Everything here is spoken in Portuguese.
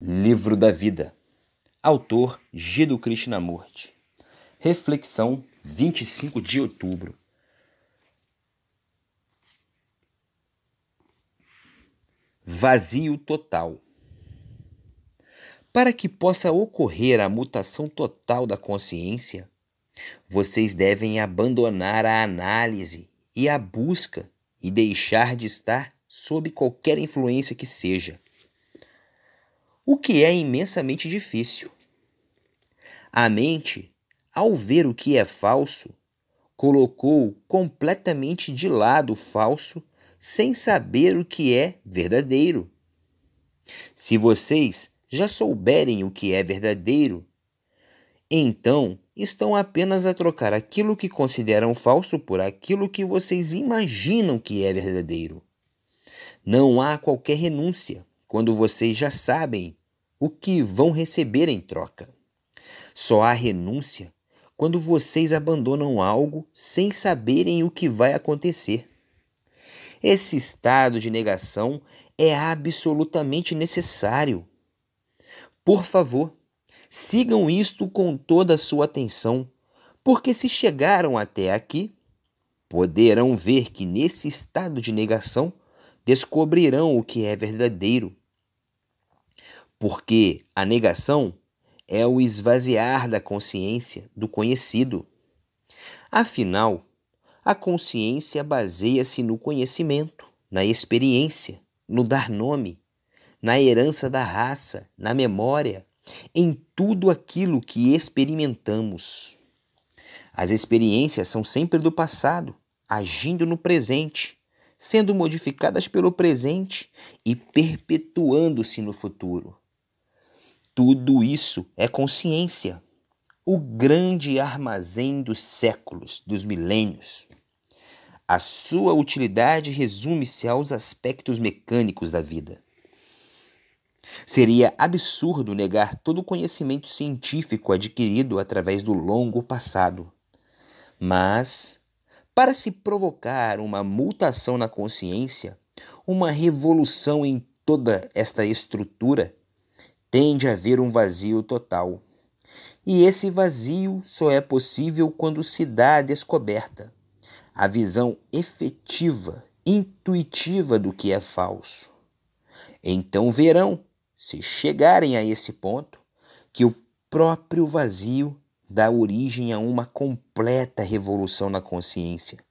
Livro da Vida. Autor Gido Krishnamurti. Reflexão 25 de outubro. Vazio total. Para que possa ocorrer a mutação total da consciência, vocês devem abandonar a análise e a busca e deixar de estar sob qualquer influência que seja o que é imensamente difícil. A mente, ao ver o que é falso, colocou completamente de lado o falso sem saber o que é verdadeiro. Se vocês já souberem o que é verdadeiro, então estão apenas a trocar aquilo que consideram falso por aquilo que vocês imaginam que é verdadeiro. Não há qualquer renúncia quando vocês já sabem o que vão receber em troca. Só há renúncia quando vocês abandonam algo sem saberem o que vai acontecer. Esse estado de negação é absolutamente necessário. Por favor, sigam isto com toda a sua atenção, porque se chegaram até aqui, poderão ver que nesse estado de negação descobrirão o que é verdadeiro porque a negação é o esvaziar da consciência do conhecido. Afinal, a consciência baseia-se no conhecimento, na experiência, no dar nome, na herança da raça, na memória, em tudo aquilo que experimentamos. As experiências são sempre do passado, agindo no presente, sendo modificadas pelo presente e perpetuando-se no futuro. Tudo isso é consciência, o grande armazém dos séculos, dos milênios. A sua utilidade resume-se aos aspectos mecânicos da vida. Seria absurdo negar todo o conhecimento científico adquirido através do longo passado. Mas, para se provocar uma mutação na consciência, uma revolução em toda esta estrutura, tende a haver um vazio total. E esse vazio só é possível quando se dá a descoberta, a visão efetiva, intuitiva do que é falso. Então verão, se chegarem a esse ponto, que o próprio vazio dá origem a uma completa revolução na consciência